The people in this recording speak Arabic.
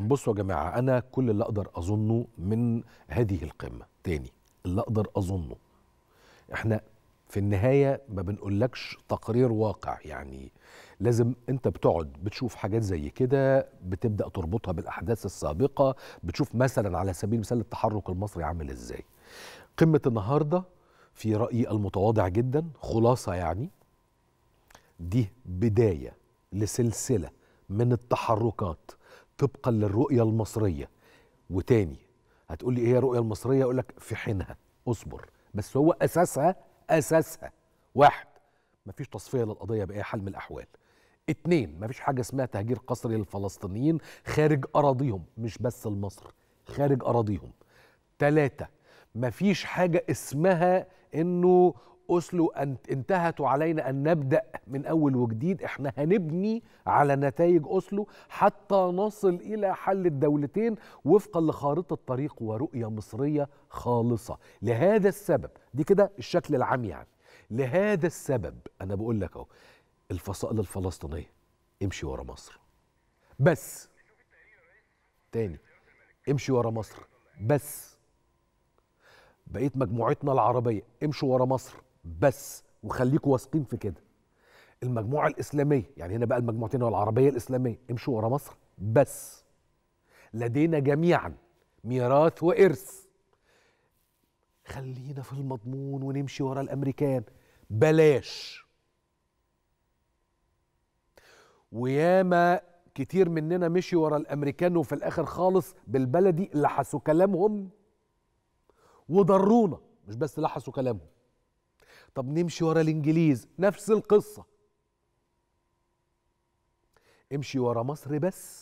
بصوا يا جماعة أنا كل اللي أقدر أظنه من هذه القمة تاني اللي أقدر أظنه إحنا في النهاية ما بنقولكش تقرير واقع يعني لازم انت بتقعد بتشوف حاجات زي كده بتبدأ تربطها بالأحداث السابقة بتشوف مثلا على سبيل المثال التحرك المصري عامل ازاي قمة النهاردة في رأيي المتواضع جدا خلاصة يعني دي بداية لسلسلة من التحركات طبقا للرؤية المصرية وتاني هتقول لي ايه الرؤية المصرية اقول لك في حينها اصبر بس هو اساسها اساسها واحد مفيش تصفية للقضية بأي حال من الأحوال اتنين مفيش حاجة اسمها تهجير قسري للفلسطينيين خارج أراضيهم مش بس لمصر خارج أراضيهم تلاتة مفيش حاجة اسمها انه أوسلو أن انتهت علينا أن نبدأ من أول وجديد إحنا هنبني على نتائج أوسلو حتى نصل إلى حل الدولتين وفقا لخارطة طريق ورؤية مصرية خالصة لهذا السبب دي كده الشكل العام يعني لهذا السبب أنا بقول لك أهو الفصائل الفلسطينية امشي ورا مصر بس تاني امشي ورا مصر بس بقيت مجموعتنا العربية امشوا ورا مصر بس وخليكم واثقين في كده المجموعه الاسلاميه يعني هنا بقى المجموعتين والعربيه الاسلاميه امشوا ورا مصر بس لدينا جميعا ميراث وارث خلينا في المضمون ونمشي ورا الامريكان بلاش وياما كتير مننا مشي ورا الامريكان وفي الاخر خالص بالبلدي لحسوا كلامهم وضرونا مش بس لحسوا كلامهم طب نمشي ورا الانجليز نفس القصه امشي ورا مصر بس